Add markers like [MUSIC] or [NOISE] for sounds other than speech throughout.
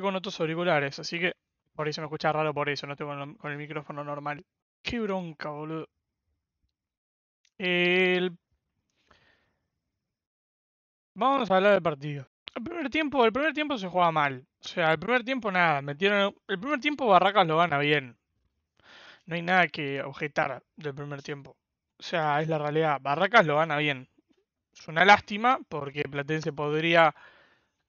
con otros auriculares, así que por eso me escucha raro por eso, no tengo con, el micrófono normal. Qué bronca, boludo. El... Vamos a hablar del partido. El primer tiempo, el primer tiempo se juega mal. O sea, el primer tiempo nada, metieron el primer tiempo Barracas lo gana bien. No hay nada que objetar del primer tiempo. O sea, es la realidad. Barracas lo gana bien. Es una lástima porque Platense podría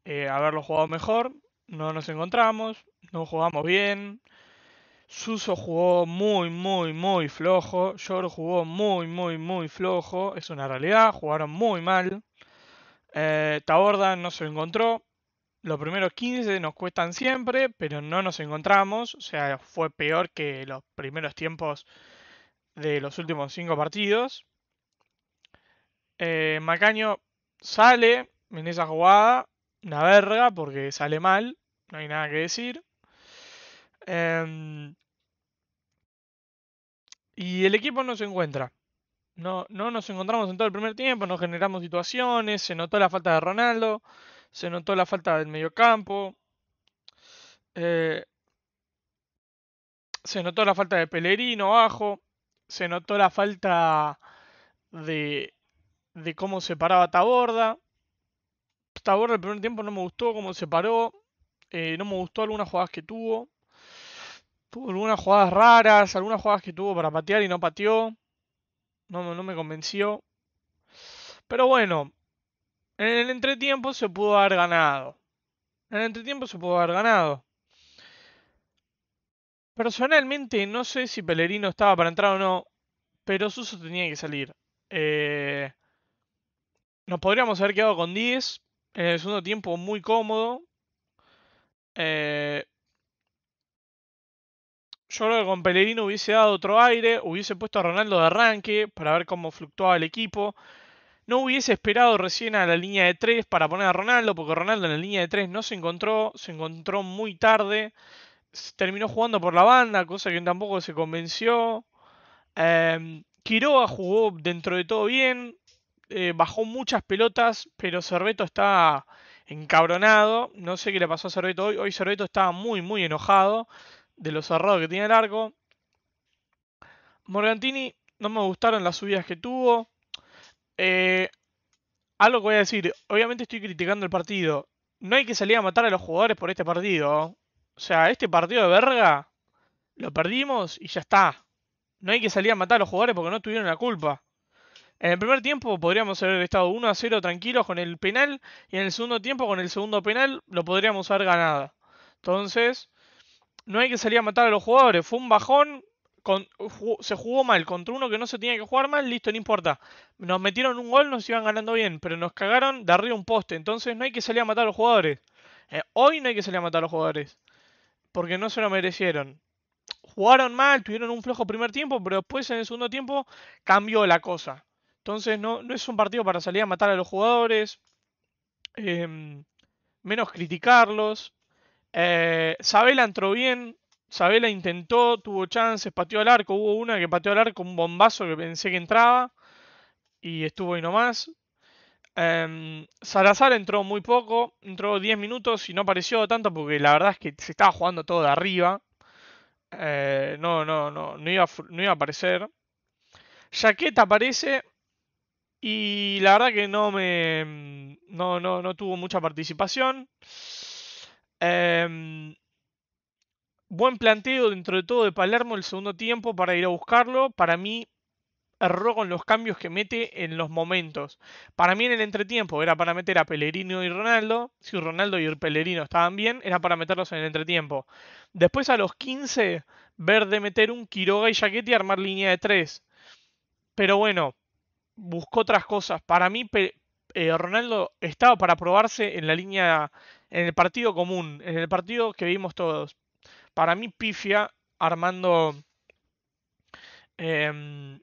eh, haberlo jugado mejor no nos encontramos, no jugamos bien. Suso jugó muy, muy, muy flojo. Yor jugó muy, muy, muy flojo. Es una realidad. Jugaron muy mal. Eh, Taborda no se encontró. Los primeros 15 nos cuestan siempre, pero no nos encontramos. O sea, fue peor que los primeros tiempos de los últimos 5 partidos. Eh, Macaño sale en esa jugada. Una verga, porque sale mal no hay nada que decir. Em, y el equipo no se encuentra. No, no nos encontramos en todo el primer tiempo, no generamos situaciones, se notó la falta de Ronaldo, se notó la falta del mediocampo, eh, se notó la falta de Pelerino bajo. se notó la falta de, de cómo se paraba Taborda. Taborda el primer tiempo no me gustó cómo se paró, eh, no me gustó algunas jugadas que tuvo. Tuvo algunas jugadas raras, algunas jugadas que tuvo para patear y no pateó. No, no me convenció. Pero bueno, en el entretiempo se pudo haber ganado. En el entretiempo se pudo haber ganado. Personalmente no sé si Pelerino estaba para entrar o no, pero Suso tenía que salir. Eh, nos podríamos haber quedado con 10. En el segundo tiempo muy cómodo. Eh, yo creo que con Pellegrino hubiese dado otro aire, hubiese puesto a Ronaldo de arranque para ver cómo fluctuaba el equipo. No hubiese esperado recién a la línea de 3 para poner a Ronaldo, porque Ronaldo en la línea de 3 no se encontró, se encontró muy tarde. Terminó jugando por la banda, cosa que tampoco se convenció. Em, Quiroga jugó dentro de todo bien, eh, bajó muchas pelotas, pero Cerveto está encabronado. No sé qué le pasó a Cerveto hoy. Hoy Cerveto estaba muy, muy enojado de los cerrado que tiene el arco. Morgantini no me gustaron las subidas que tuvo. Eh, algo que voy a decir, obviamente estoy criticando el partido. No hay que salir a matar a los jugadores por este partido. O sea, este partido de verga lo perdimos y ya está. No hay que salir a matar a los jugadores porque no tuvieron la culpa. En el primer tiempo podríamos haber estado 1 a 0 tranquilos con el penal y en el segundo tiempo con el segundo penal lo podríamos haber ganado. Entonces, no hay que salir a matar a los jugadores. Fue un bajón, se jugó mal contra uno que no se tenía que jugar mal, listo, no importa. Nos metieron un gol, nos iban ganando bien, pero nos cagaron de arriba un poste. Entonces, no hay que salir a matar a los jugadores. Eh, hoy no hay que salir a matar a los jugadores. Porque no se lo merecieron jugaron mal, tuvieron un flojo primer tiempo, pero después en el segundo tiempo cambió la cosa. Entonces no, es un partido para salir a matar a los jugadores, em, menos criticarlos. Eh, Sabela entró bien, Sabela intentó, tuvo chances, pateó al arco, hubo una que pateó al arco, un bombazo que pensé que entraba y estuvo ahí nomás. Em, Salazar entró muy poco, entró 10 minutos y no apareció tanto porque la verdad es que se estaba jugando todo de arriba. Eh, no, no, no, no iba, no iba a aparecer. Jaqueta aparece y la verdad que no me. Mm, no, no, tuvo mucha participación. Em, buen planteo dentro de todo de Palermo el segundo tiempo para ir a buscarlo. Para mí, erró con los cambios que mete en los momentos. Para mí, en el entretiempo, era para meter a Pelerino y Ronaldo. Si Ronaldo y Pelerino estaban bien, era para meterlos en el entretiempo. Después, a los 15, ver de meter un Quiroga y Jaquete y armar línea de 3. Pero bueno, buscó otras cosas. Para mí, eh, Ronaldo estaba para probarse en la línea, en el partido común, en el partido que vimos todos. Para mí, pifia armando em,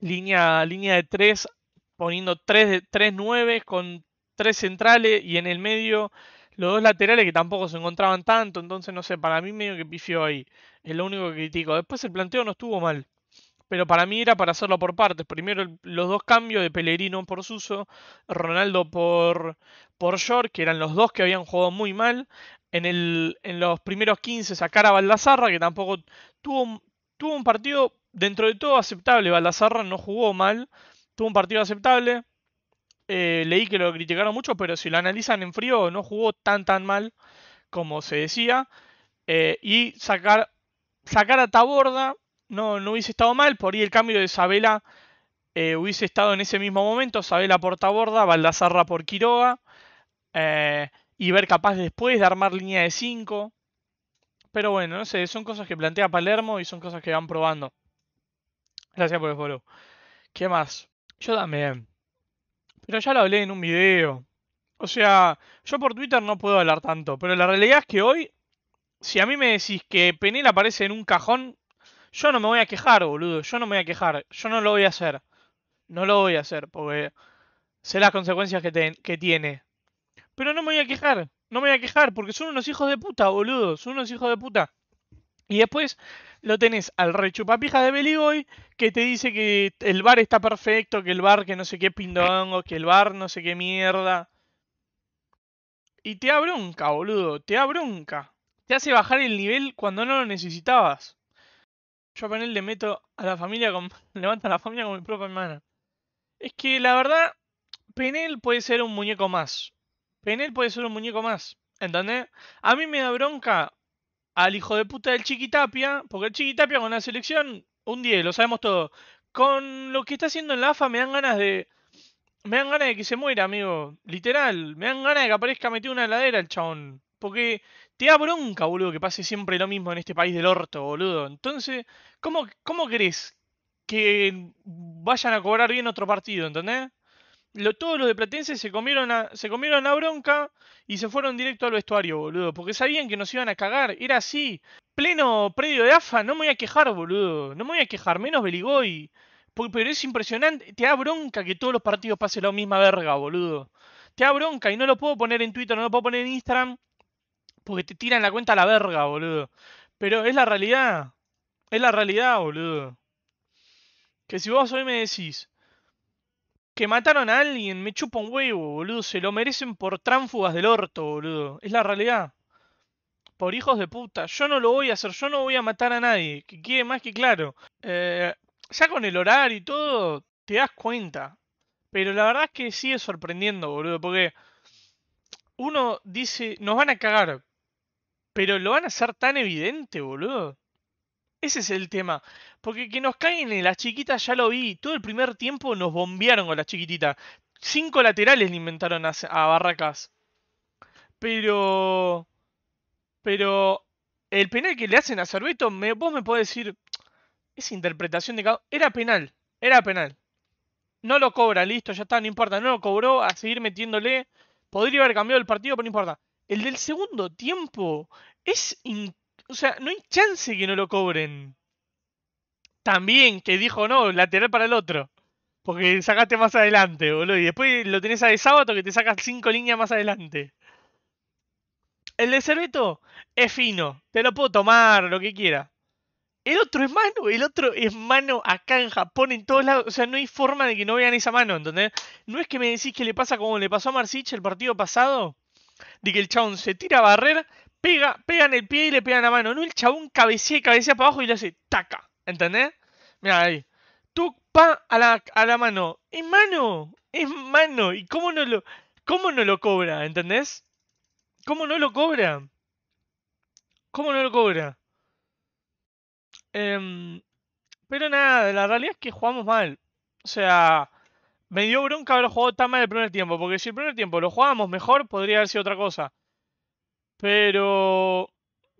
línea, línea de 3, poniendo tres 3 9 con tres centrales y en el medio los dos laterales que tampoco se encontraban tanto. Entonces, no sé, para mí medio que pifió ahí. Es lo único que critico. Después el planteo no estuvo mal pero para mí era para hacerlo por partes. Primero los dos cambios de Pelerino por Suso, Ronaldo por, por York, que eran los dos que habían jugado muy mal. En, el, en los primeros 15 sacar a Baldazarra, que tampoco tuvo, tuvo un partido dentro de todo aceptable. Valdazarra no jugó mal, tuvo un partido aceptable. Eh, leí que lo criticaron mucho, pero si lo analizan en frío, no jugó tan tan mal como se decía. Eh, y sacar, sacar a Taborda, no, no hubiese estado mal. Por ahí el cambio de Sabela eh, hubiese estado en ese mismo momento. Sabela por Taborda, Baldazarra por Quiroga. Eh, y ver capaz después de armar línea de 5. Pero bueno, no sé, son cosas que plantea Palermo y son cosas que van probando. Gracias por el follow. ¿Qué más? Yo también. Pero ya lo hablé en un video. O sea, yo por Twitter no puedo hablar tanto. Pero la realidad es que hoy, si a mí me decís que Penel aparece en un cajón, yo no me voy a quejar, boludo. Yo no me voy a quejar. Yo no lo voy a hacer. No lo voy a hacer porque sé las consecuencias que, tiene. Pero no me voy a quejar. No me voy a quejar porque son unos hijos de puta, boludo. Son unos hijos de puta. Y después lo tenés al rechupapija de Beliboy que te dice que el bar está perfecto, que el bar que no sé qué pindongo, que el bar no sé qué mierda. Y te da bronca, boludo, te da bronca. Te hace bajar el nivel cuando no lo necesitabas. Yo a Penel le meto a la familia con. [LAUGHS] Levanta a la familia con mi propia hermana. Es que la verdad, Penel puede ser un muñeco más. Penel puede ser un muñeco más. ¿Entendés? A mí me da bronca al hijo de puta del Chiquitapia, porque el Chiquitapia con la selección, un 10, lo sabemos todos. Con lo que está haciendo en la AFA me dan ganas de. Me dan ganas de que se muera, amigo. Literal. Me dan ganas de que aparezca metido una heladera el chabón. Porque te da bronca, boludo, que pase siempre lo mismo en este país del orto, boludo. Entonces, ¿Cómo, cómo querés que vayan a cobrar bien otro partido, ¿entendés? Lo, todos los de Platense se comieron, a, se comieron bronca y se fueron directo al vestuario, boludo. Porque sabían que nos iban a cagar. Era así. Pleno predio de AFA, no me voy a quejar, boludo. No me voy a quejar, menos Beligoy. Pero es impresionante. Te da bronca que todos los partidos pasen la misma verga, boludo. Te da bronca y no lo puedo poner en Twitter, no lo puedo poner en Instagram. Porque te tiran la cuenta a la verga, boludo. Pero es la realidad. Es la realidad, boludo. Que si vos hoy me decís que mataron a alguien, me chupa un huevo, boludo. Se lo merecen por tránfugas del orto, boludo. Es la realidad. Por hijos de puta. Yo no lo voy a hacer, yo no voy a matar a nadie. Que quede más que claro. Eh, ya con el horario y todo, te das cuenta. Pero la verdad es que sigue sorprendiendo, boludo. Porque uno dice, nos van a cagar. Pero lo van a hacer tan evidente, boludo. Ese es el tema. Porque que nos caen en las chiquitas ya lo vi. Todo el primer tiempo nos bombearon con las chiquititas. Cinco laterales le inventaron a, Barracas. Pero. Pero. El penal que le hacen a Cerveto, vos me podés decir. Esa interpretación de cada. Era penal. Era penal. No lo cobra, listo, ya está, no importa. No lo cobró, a seguir metiéndole. Podría haber cambiado el partido, pero no importa. El del segundo tiempo es increíble o sea, no hay chance que no lo cobren. También, que dijo no, lateral para el otro. Porque sacaste más adelante, boludo. Y después lo tenés a de sábado que te sacas cinco líneas más adelante. El de Cerveto es fino. Te lo puedo tomar, lo que quiera. El otro es mano, el otro es mano acá en Japón, en todos lados. O sea, no hay forma de que no vean esa mano, ¿entendés? No es que me decís que le pasa como le pasó a Marcich el partido pasado, de que el chabón se tira a barrer, pega, pega el pie y le pega en la mano. No, el chabón cabecea y cabecea para abajo y le hace taca. ¿Entendés? Mira ahí. Tú, pa, a la, a la mano. Es mano. Es mano. ¿Y cómo no lo, cómo no lo cobra? ¿Entendés? ¿Cómo no lo cobra? ¿Cómo no lo cobra? Em, pero nada, la realidad es que jugamos mal. O sea, me dio bronca haber jugado tan mal el primer tiempo, porque si el primer tiempo lo jugábamos mejor, podría haber sido otra cosa. Pero.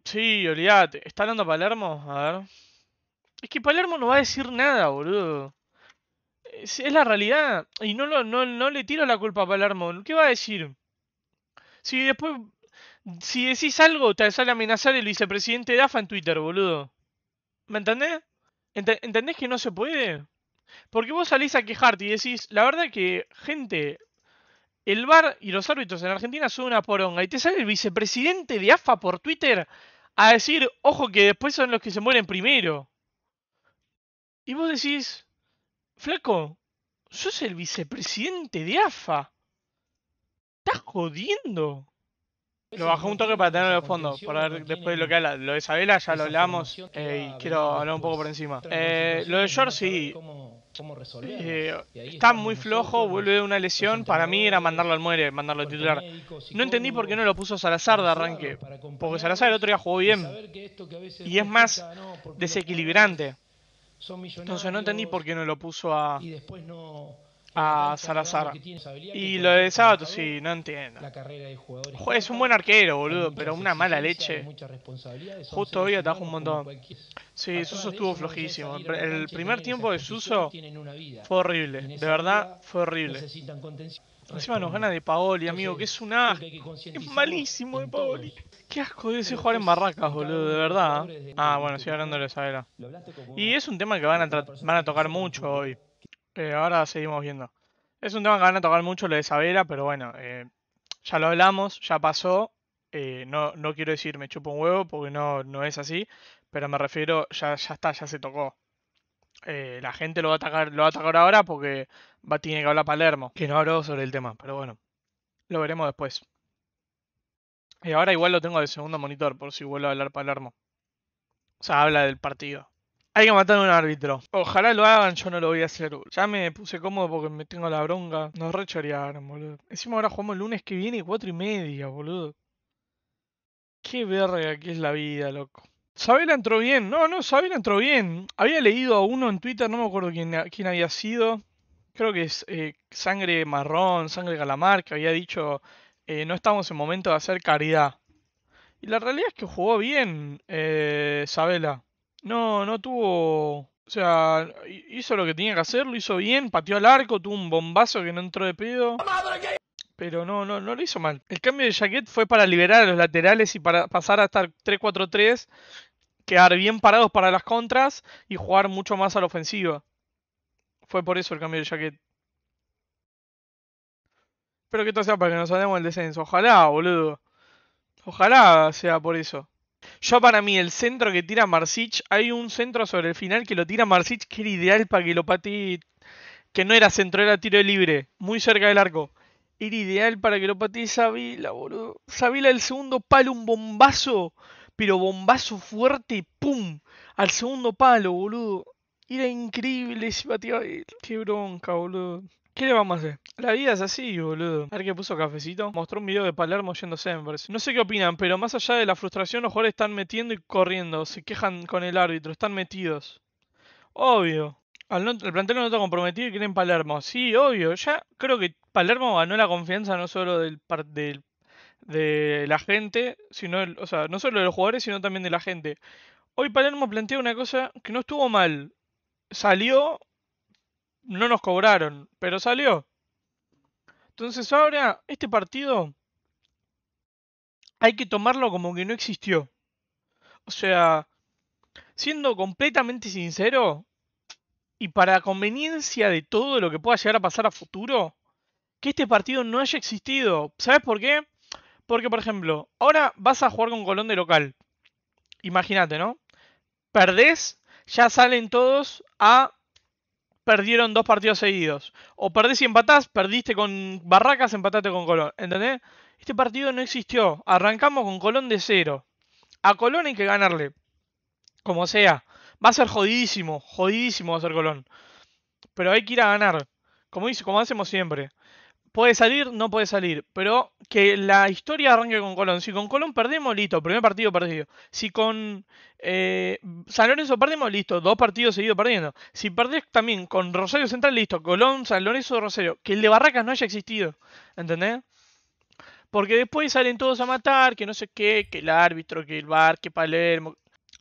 Sí, olvídate. ¿Está hablando Palermo? A ver. Es que Palermo no va a decir nada, boludo. Es, la realidad. Y no, lo, no, no le tiro la culpa a Palermo. ¿Qué va a decir? Si después. Si decís algo, te sale a amenazar el vicepresidente de AFA en Twitter, boludo. ¿Me entendés? ¿Entendés que no se puede? Porque vos salís a quejarte y decís, la verdad que, gente, el VAR y los árbitros en Argentina son una poronga. Y te sale el vicepresidente de AFA por Twitter a decir, ojo que después son los que se mueren primero. Y vos decís, flaco, sos el vicepresidente de AFA. Estás jodiendo. Lo bajé un toque para tenerlo de fondo, para ver después lo que habla. Lo de Isabela ya lo hablamos eh, y quiero hablar un poco por encima. Eh, lo de George sí. Eh, está muy flojo, vuelve de una lesión. Para mí era mandarlo al muere, mandarlo al titular. No entendí por qué no lo puso Salazar de arranque. Porque Salazar el otro día jugó bien. Y es más desequilibrante. Entonces no entendí por qué no lo puso a, después no a Salazar. Y lo de sábado sí, no entiendo. Es un buen arquero, boludo, pero una mala leche. Justo hoy atajo un montón. Sí, Suso estuvo flojísimo. El primer tiempo de Suso fue horrible, de verdad fue horrible. Encima nos gana de Paoli, amigo, que es un asco. Es malísimo de Paoli. Qué asco de ese jugar en barracas, boludo, de verdad. Ah, bueno, sigo hablando de era. Y es un tema que van a, van a tocar mucho hoy. Eh, ahora seguimos viendo. Es un tema que van a tocar mucho, lo de Savera, pero bueno, eh, ya lo hablamos, ya pasó. Eh, no, no quiero decir me chupo un huevo porque no, no es así, pero me refiero, ya, ya está, ya se tocó. la gente lo va a atacar, lo va atacar ahora porque va a tener que hablar Palermo, que no habló sobre el tema, pero bueno, lo veremos después. Y ahora igual lo tengo de segundo monitor, por si vuelvo a hablar Palermo. O sea, habla del partido. Hay que matar a un árbitro. Ojalá lo hagan, yo no lo voy a hacer. Ya me puse cómodo porque me tengo la bronca. Nos rechorearon, boludo. Encima ahora jugamos el lunes que viene, cuatro y media, boludo. Qué verga que es la vida, loco. Sabela entró bien. No, no, Sabela entró bien. Había leído a uno en Twitter, no me acuerdo quién, había sido. Creo que es eh, Sangre Marrón, Sangre Calamar, que había dicho, eh, no estamos en momento de hacer caridad. Y la realidad es que jugó bien eh, Sabela. No, no tuvo. O sea, hizo lo que tenía que hacer, lo hizo bien, pateó al arco, tuvo un bombazo que no entró de pedo. Pero no, no, no lo hizo mal. El cambio de Jaquet fue para liberar a los laterales y para pasar a estar 3-4-3, quedar bien parados para las contras y jugar mucho más a la ofensiva. Fue por eso el cambio de Jaquet. Pero que esto sea para que nos salgamos del descenso. Ojalá, boludo. Ojalá sea por eso. Yo para mí, el centro que tira Marsic, hay un centro sobre el final que lo tira Marsic, que era ideal para que lo patee, que no era centro, era tiro libre, muy cerca del arco. Era ideal para que lo patee Sabila, boludo. Sabila el segundo palo, un bombazo, pero bombazo fuerte, ¡pum! Al segundo palo, boludo. Era increíble si pateo, Qué bronca, boludo. ¿Qué le vamos a hacer? La vida es así, boludo. A ver qué puso cafecito. Mostró un video de Palermo yendo en No sé qué opinan, pero más allá de la frustración, los jugadores están metiendo y corriendo. Se quejan con el árbitro, están metidos. Obvio. Al el plantel no está comprometido y quieren Palermo. Sí, obvio. Ya creo que Palermo ganó la confianza no solo del, de la gente, sino, o sea, no solo de los jugadores, sino también de la gente. Hoy Palermo plantea una cosa que no estuvo mal. Salió no nos cobraron, pero salió. Entonces ahora este partido hay que tomarlo como que no existió. O sea, siendo completamente sincero, y para conveniencia de todo lo que pueda llegar a pasar a futuro, que este partido no haya existido. ¿Sabes por qué? Porque, por ejemplo, ahora vas a jugar con Colón de local. Imagínate, ¿no? Perdés, ya salen todos a perdieron dos partidos seguidos. O perdés y empatás, perdiste con Barracas, empataste con Colón. ¿Entendés? Este partido no existió. Arrancamos con Colón de cero. A Colón hay que ganarle. Como sea. Va a ser jodidísimo. Jodidísimo va a ser Colón. Pero hay que ir a ganar. Como, dice, como hacemos siempre puede salir, no puede salir, pero que la historia arranque con Colón. Si con Colón perdemos, listo, primer partido perdido. Si con eh, San Lorenzo perdemos, listo, dos partidos seguidos perdiendo. Si perdés también con Rosario Central, listo, Colón, San Lorenzo, Rosario. Que el de Barracas no haya existido, ¿entendés? Porque después salen todos a matar, que no sé qué, que el árbitro, que el bar, que Palermo.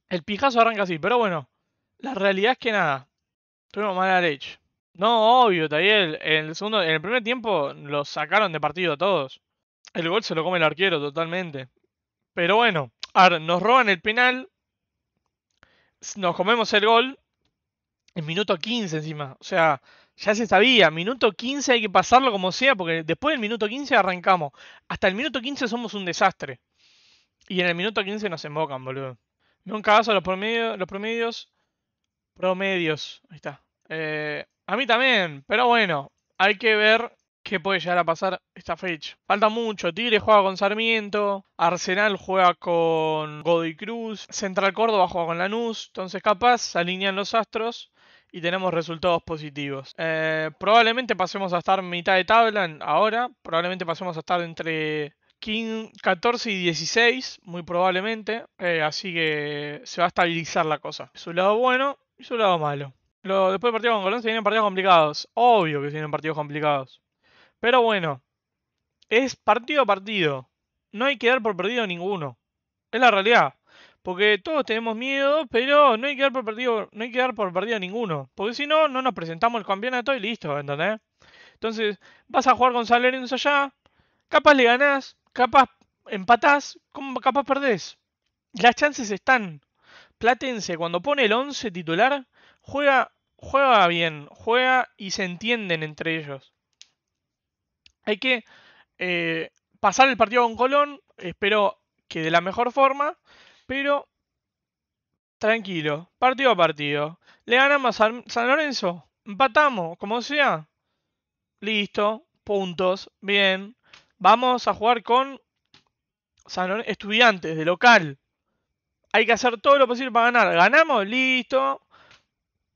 El pijazo arranca así, pero bueno, la realidad es que nada, tuvimos mala leche. No, obvio, Tayel. En el el primer tiempo lo sacaron de partido a todos. El gol se lo come el arquero totalmente. Pero bueno, a ver, nos roban el penal. Nos comemos el gol. En minuto 15 encima. O sea, ya se sabía. Minuto 15 hay que pasarlo como sea. Porque después del minuto 15 arrancamos. Hasta el minuto 15 somos un desastre. Y en el minuto 15 nos embocan, boludo. Me un cagazo los promedios. Los promedios. Promedios. Ahí está. Eh, a mí también, pero bueno, hay que ver qué puede llegar a pasar esta fecha. Falta mucho. Tigre juega con Sarmiento, Arsenal juega con Godoy Cruz, Central Córdoba juega con Lanús. Entonces, capaz se alinean los astros y tenemos resultados positivos. Eh, probablemente pasemos a estar mitad de tabla ahora. Probablemente pasemos a estar entre 14 y 16, muy probablemente. Eh, así que se va a estabilizar la cosa. Su lado bueno y su lado malo después del partido con Colón se vienen partidos complicados. Obvio que se vienen partidos complicados. Pero bueno, es partido a partido. No hay que dar por perdido ninguno. Es la realidad. Porque todos tenemos miedo, pero no hay que dar por perdido, no hay que dar por perdido ninguno. Porque si no, no nos presentamos el campeonato y listo, ¿entendés? Entonces, vas a jugar con San Lorenzo allá, capaz le ganás, capaz empatás, capaz perdés. Las chances están. Platense, cuando pone el 11 titular, juega juega bien, juega y se entienden entre ellos. Hay que eh, pasar el partido con Colón, espero que de la mejor forma, pero tranquilo, partido a partido. Le ganamos a San Lorenzo, empatamos, como sea. Listo, puntos, bien. Vamos a jugar con estudiantes de local. Hay que hacer todo lo posible para ganar. Ganamos, listo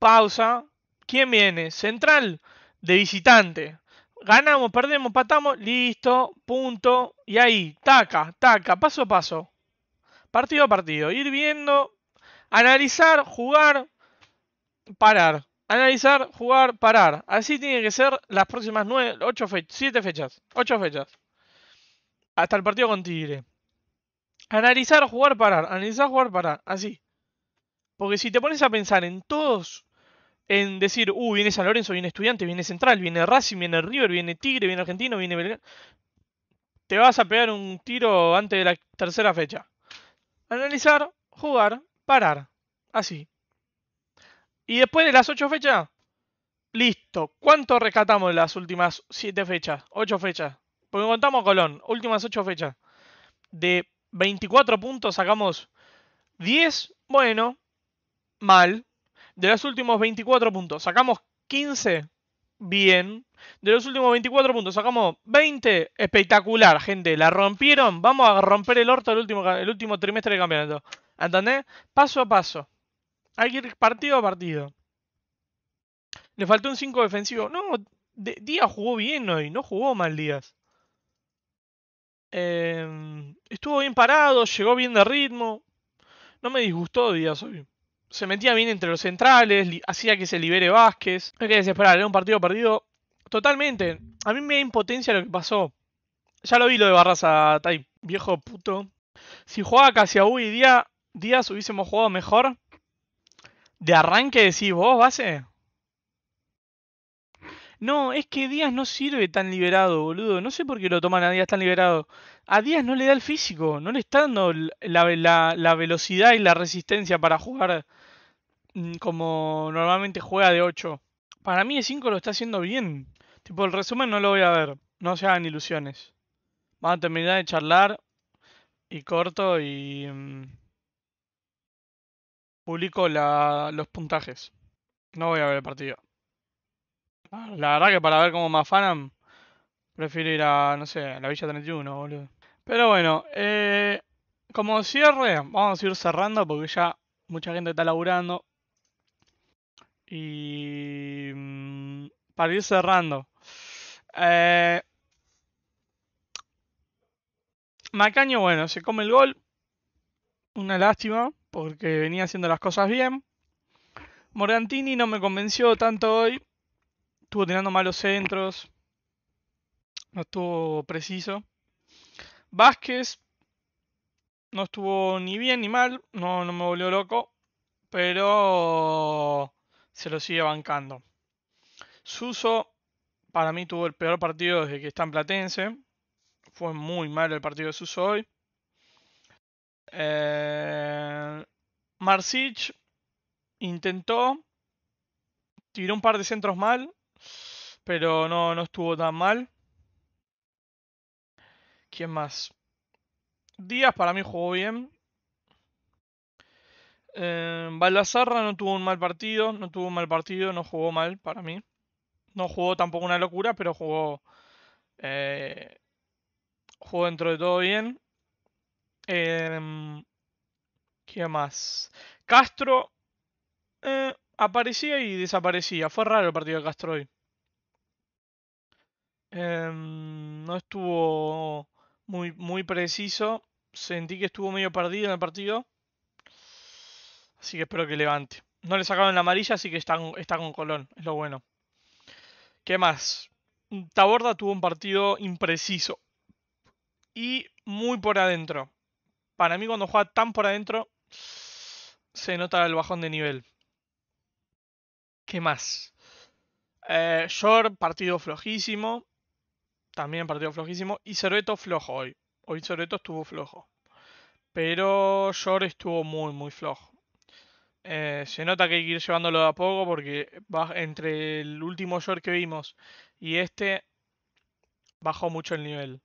pausa. ¿Quién viene? Central, de visitante. Ganamos, perdemos, patamos, listo, punto. Y ahí, taca, taca, paso a paso. Partido a partido. Ir viendo, analizar, jugar, parar. Analizar, jugar, parar. Así tiene que ser las próximas 8 fechas, 7 fechas, 8 fechas. Hasta el partido con Tigre. Analizar, jugar, parar. Analizar, jugar, parar. Así. Porque si te pones a pensar en todos en decir, uh, viene San Lorenzo, viene Estudiante, viene Central, viene Racing, viene River, viene Tigre, viene Argentino, viene Belgrano. Te vas a pegar un tiro antes de la tercera fecha. Analizar, jugar, parar. Así. Y después de las ocho fechas, listo. ¿Cuánto rescatamos de las últimas siete fechas? Ocho fechas. Porque contamos Colón, últimas ocho fechas. De 24 puntos sacamos 10, bueno, mal, de los últimos 24 puntos, sacamos 15. Bien. De los últimos 24 puntos, sacamos 20. Espectacular, gente. La rompieron. Vamos a romper el orto el último, el último trimestre de campeonato. ¿Entendés? Paso a paso. Hay que ir partido a partido. Le faltó un 5 defensivo. No, Díaz jugó bien hoy. No jugó mal Díaz. Em, estuvo bien parado, llegó bien de ritmo. No me disgustó Díaz hoy se metía bien entre los centrales, hacía que se libere Vázquez. No hay que desesperar, era un partido perdido totalmente. A mí me da impotencia lo que pasó. Ya lo vi lo de Barraza, viejo puto. Si jugaba casi a y Díaz hubiésemos jugado mejor. De arranque decís vos, base. No, es que Díaz no sirve tan liberado, boludo. No sé por qué lo toman a Díaz tan liberado. A Díaz no le da el físico, no le está dando la, la velocidad y la resistencia para jugar Mm, como normalmente juega de 8. Para mí de 5 lo está haciendo bien. Tipo, el resumen no lo voy a ver. No se hagan ilusiones. Van a terminar de charlar y corto y mm, publico los puntajes. No voy a ver el partido. La verdad que para ver cómo me afanan, prefiero ir a, no sé, a la Villa 31, boludo. Pero bueno, eh, como cierre, vamos a ir cerrando porque ya mucha gente está laburando. Y mm, para ir cerrando, eh, Macaño, bueno, se come el gol. Una lástima, porque venía haciendo las cosas bien. Morantini no me convenció tanto hoy. Estuvo tirando malos centros. No estuvo preciso. Vázquez no estuvo ni bien ni mal. No, no me volvió loco. Pero se lo sigue bancando. Suso, para mí, tuvo el peor partido desde que está en Platense. Fue muy malo el partido de Suso hoy. Eh, intentó, tiró un par de centros mal, pero no, no estuvo tan mal. ¿Quién más? Díaz para mí jugó bien. Eh, no tuvo un mal partido, no tuvo un mal partido, no jugó mal para mí. No jugó tampoco una locura, pero jugó. Eh, jugó dentro de todo bien. Em, ¿Qué más? Castro eh, aparecía y desaparecía. Fue raro el partido de Castro hoy. Em, no estuvo muy, muy preciso. Sentí que estuvo medio perdido en el partido. Así que espero que levante. No le sacaron la amarilla, así que está, con Colón. Es lo bueno. ¿Qué más? Taborda tuvo un partido impreciso. Y muy por adentro. Para mí cuando juega tan por adentro, se nota el bajón de nivel. ¿Qué más? Eh, Short, partido flojísimo. También partido flojísimo. Y Cerveto flojo hoy. Hoy Cerveto estuvo flojo. Pero Short estuvo muy, muy flojo. Eh, se nota que hay que ir llevándolo a poco porque va, entre el último short que vimos y este bajó mucho el nivel.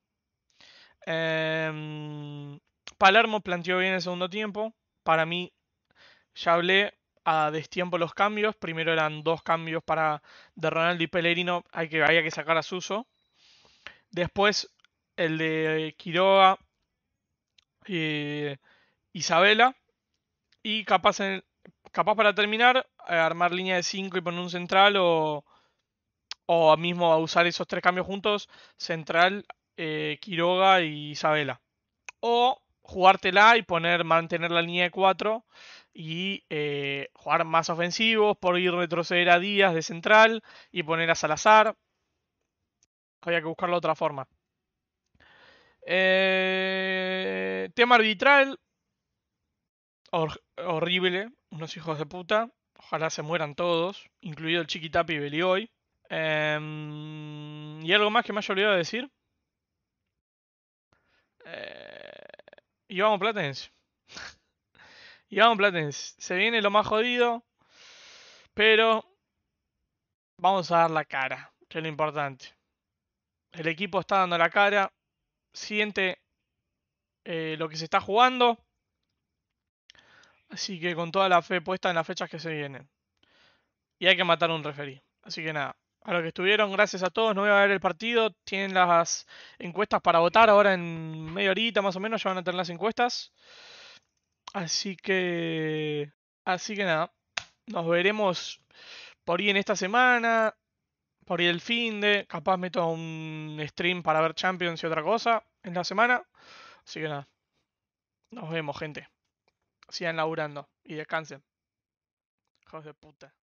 Em, Palermo planteó bien el segundo tiempo. Para mí, ya hablé a destiempo los cambios. Primero eran dos cambios para de Ronaldo y Pellerino. Hay que, había que sacar a Suso. Después el de Quiroga y eh, Isabela. Y capaz en, capaz para terminar, eh, armar línea de 5 y poner un central o, o mismo usar esos tres cambios juntos, central, eh, Quiroga y Isabela. O jugártela y poner, mantener la línea de 4 y eh, jugar más ofensivos, por ir retroceder a Díaz de central y poner a Salazar. Había que buscarlo de otra forma. tema arbitral. horrible unos hijos de puta. Ojalá se mueran todos, incluido el Chiquitapi y Belioy. Em, ¿Y algo más que me haya olvidado de decir? Eh, y vamos Platense. [LAUGHS] y vamos Platense. Se viene lo más jodido. Pero vamos a dar la cara, que es lo importante. El equipo está dando la cara. Siente eh, lo que se está jugando. Así que con toda la fe puesta en las fechas que se vienen. Y hay que matar un referí. Así que nada, a los que estuvieron, gracias a todos. No voy a ver el partido. Tienen las encuestas para votar ahora en media horita más o menos. Ya van a tener las encuestas. Así que. Así que nada. Nos veremos por ahí en esta semana. Por ahí el fin de. Capaz meto un stream para ver Champions y otra cosa en la semana. Así que nada. Nos vemos, gente sigan laburando y descansen. Hijos de puta.